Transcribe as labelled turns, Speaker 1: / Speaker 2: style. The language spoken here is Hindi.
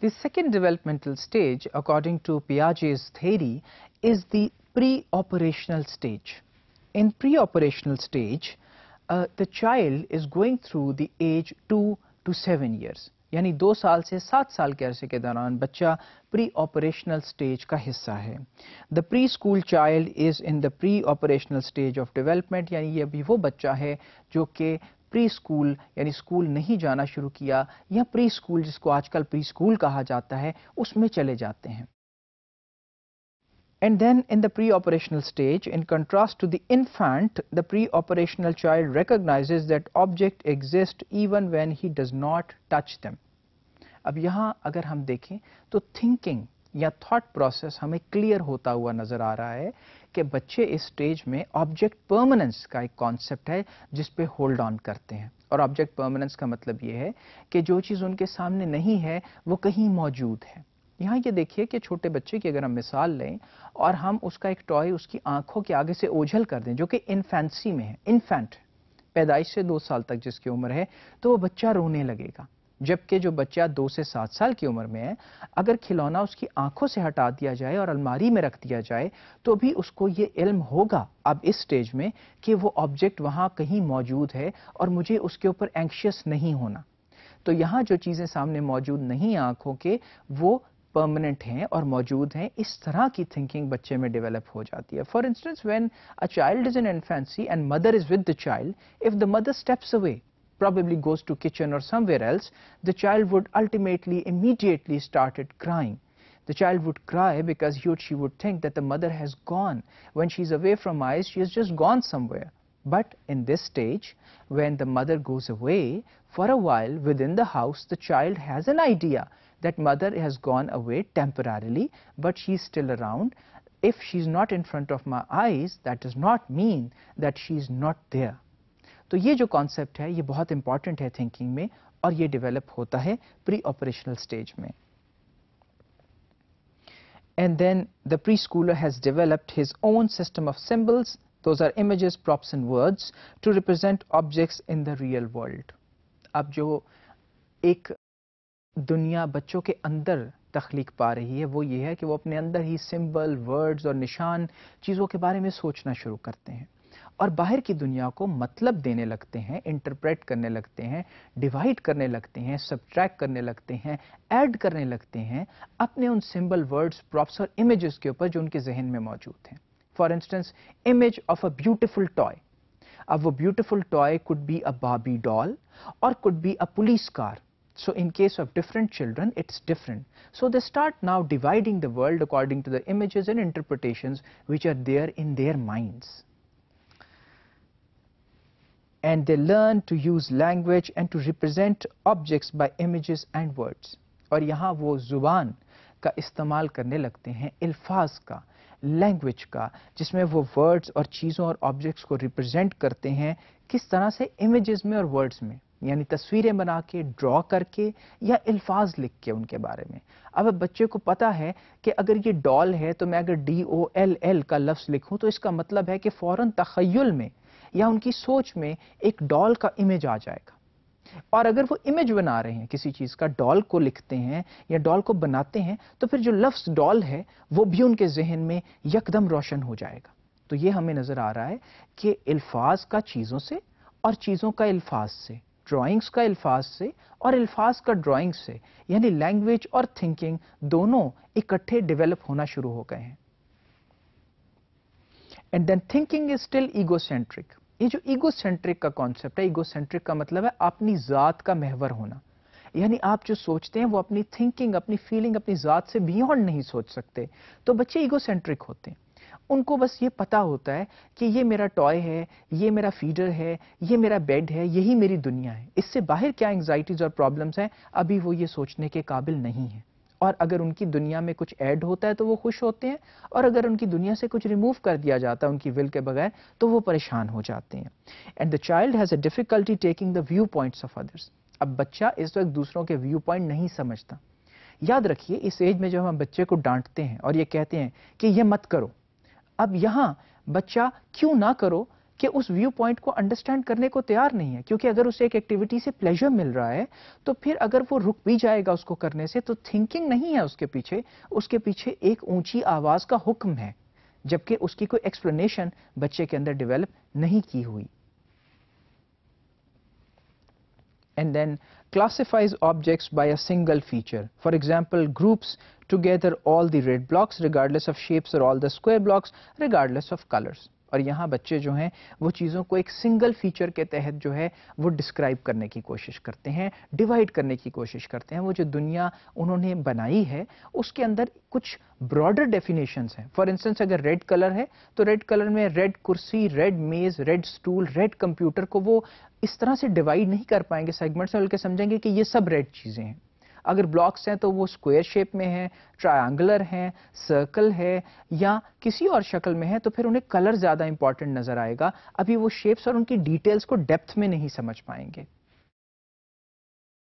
Speaker 1: The second developmental stage, according to Piaget's theory, is the pre-operational stage. In pre-operational stage, uh, the child is going through the age 2 to 7 years. Yani 2 saal se 7 saal ke arse ke daran, bacha pre-operational stage ka hissa hai. The preschool child is in the pre-operational stage of development, yani ye abhi wo bacha hai, jo ke pre school यानी स्कूल नहीं जाना शुरू किया या प्री स्कूल जिसको आजकल प्री स्कूल कहा जाता है उसमें चले जाते हैं and then in the pre operational stage in contrast to the infant the pre operational child recognises that object exist even when he does not touch them अब यहां अगर हम देखें तो थिंकिंग या थॉट प्रोसेस हमें क्लियर होता हुआ नजर आ रहा है कि बच्चे इस स्टेज में ऑब्जेक्ट परमानेंस का एक कॉन्सेप्ट है जिस पे होल्ड ऑन करते हैं और ऑब्जेक्ट परमानेंस का मतलब यह है कि जो चीज़ उनके सामने नहीं है वो कहीं मौजूद है यहाँ ये देखिए कि छोटे बच्चे की अगर हम मिसाल लें और हम उसका एक टॉय उसकी आंखों के आगे से ओझल कर दें जो कि इन्फेंसी में है इन्फेंट पैदाइश से दो साल तक जिसकी उम्र है तो वो बच्चा रोने लगेगा जबकि जो बच्चा दो से सात साल की उम्र में है अगर खिलौना उसकी आंखों से हटा दिया जाए और अलमारी में रख दिया जाए तो भी उसको ये इल्म होगा अब इस स्टेज में कि वो ऑब्जेक्ट वहां कहीं मौजूद है और मुझे उसके ऊपर एंक्शियस नहीं होना तो यहाँ जो चीजें सामने मौजूद नहीं आंखों के वो परमानेंट हैं और मौजूद हैं इस तरह की थिंकिंग बच्चे में डेवलप हो जाती है for instance when a child is in infancy and mother is with the child if the mother steps away probably goes to kitchen or somewhere else, the child would ultimately immediately started crying. The child would cry because he or she would think that the mother has gone. When she's away from eyes, she has just gone somewhere. But in this stage, when the mother goes away, for a while within the house, the child has an idea that mother has gone away temporarily, but she's still around. If she's not in front of my eyes, that does not mean that she's not there. तो ये जो कॉन्सेप्ट है ये बहुत इंपॉर्टेंट है थिंकिंग में और ये डेवलप होता है प्री ऑपरेशनल स्टेज में and then the pre schooler has developed his own system of symbols those are images props and words to represent objects in the real world अब जो एक दुनिया बच्चों के अंदर तखलीक पा रही है वो ये है कि वो अपने अंदर ही सिंबल वर्ड्स और निशान चीजों के बारे में सोचना शुरू करते हैं और बाहर की दुनिया को मतलब देने लगते हैं इंटरप्रेट करने लगते हैं डिवाइड करने लगते हैं सब्ट्रैक करने लगते हैं ऐड करने लगते हैं अपने उन सिंबल वर्ड्स प्रॉप्स और इमेजेस के ऊपर जो उनके जहन में मौजूद हैं for instance image of a beautiful toy अब वो beautiful toy could be a बाबी डॉल और could be a police car So in case of different children, it's different. So they start now dividing the world according to the images and interpretations which are there in their minds. and they learn to use language and to represent objects by images and words. और यहाँ वो ज़ुबान का इस्तेमाल करने लगते हैं अल्फाज का लैंग्वेज का जिसमें वो वर्ड्स और चीज़ों और ऑब्जेक्ट्स को रिप्रेजेंट करते हैं किस तरह से इमेजेस में और वर्ड्स में यानी तस्वीरें बना के ड्रॉ करके या अल्फाज लिख के उनके बारे में अब बच्चे को पता है कि अगर ये डॉल है तो मैं अगर डी ओ एल एल का लफ्ज़ लिखूं तो इसका मतलब है कि फ़ौरन तखयल में या उनकी सोच में एक डॉल का इमेज आ जाएगा और अगर वो इमेज बना रहे हैं किसी चीज का डॉल को लिखते हैं या डॉल को बनाते हैं तो फिर जो लफ्स डॉल है वो भी उनके जहन में यकदम रोशन हो जाएगा तो ये हमें नजर आ रहा है कि अल्फाज का चीजों से और चीजों का अल्फाज से ड्राइंग्स का अल्फाज से और अल्फाज का ड्राइंग से यानी लैंग्वेज और थिंकिंग दोनों इकट्ठे डेवलप होना शुरू हो गए हैं and then thinking is still centric ये जो सेंट्रिक का कॉन्सेप्ट है सेंट्रिक का मतलब है अपनी जात का महवर होना यानी आप जो सोचते हैं वो अपनी थिंकिंग अपनी फीलिंग अपनी जात से बियॉन्ड नहीं सोच सकते तो बच्चे ईगोसेंट्रिक होते हैं उनको बस ये पता होता है कि ये मेरा टॉय है ये मेरा फीडर है ये मेरा बेड है यही मेरी दुनिया है इससे बाहर क्या एंग्जाइटीज़ और प्रॉब्लम्स हैं अभी वो ये सोचने के काबिल नहीं है और अगर उनकी दुनिया में कुछ ऐड होता है तो वो खुश होते हैं और अगर उनकी दुनिया से कुछ रिमूव कर दिया जाता है उनकी विल के बगैर तो वो परेशान हो जाते हैं and the child has a difficulty taking the view points of others अब बच्चा इस वक्त दूसरों के व्यू पॉइंट नहीं समझता याद रखिए इस एज में जब हम बच्चे को डांटते हैं और ये कहते हैं कि ये मत करो अब यहाँ बच्चा क्यों ना करो कि उस व्यू पॉइंट को अंडरस्टैंड करने को तैयार नहीं है क्योंकि अगर उसे एक एक्टिविटी से प्लेजर मिल रहा है तो फिर अगर वो रुक भी जाएगा उसको करने से तो थिंकिंग नहीं है उसके पीछे उसके पीछे एक ऊंची आवाज का हुक्म है जबकि उसकी कोई एक्सप्लेनेशन बच्चे के अंदर डिवेलप नहीं की हुई and then classifies objects by a single feature for example groups together all the red blocks regardless of shapes और all the square blocks regardless of colours और यहाँ बच्चे जो हैं वो चीज़ों को एक सिंगल फीचर के तहत जो है वो डिस्क्राइब करने की कोशिश करते हैं डिवाइड करने की कोशिश करते हैं वो जो दुनिया उन्होंने बनाई है उसके अंदर कुछ ब्रॉडर डेफिनेशंस हैं फॉर इंस्टेंस अगर रेड कलर है तो रेड कलर में रेड कुर्सी रेड मेज रेड स्टूल रेड कंप्यूटर को वो इस तरह से डिवाइड नहीं कर पाएंगे सेगमेंट्स में बल्कि समझेंगे कि ये सब रेड चीज़ें हैं अगर ब्लॉक्स हैं तो वो स्क्वायर शेप में हैं ट्रायंगुलर हैं सर्कल है या किसी और शक्ल में है तो फिर उन्हें कलर ज़्यादा इंपॉर्टेंट नज़र आएगा अभी वो शेप्स और उनकी डिटेल्स को डेप्थ में नहीं समझ पाएंगे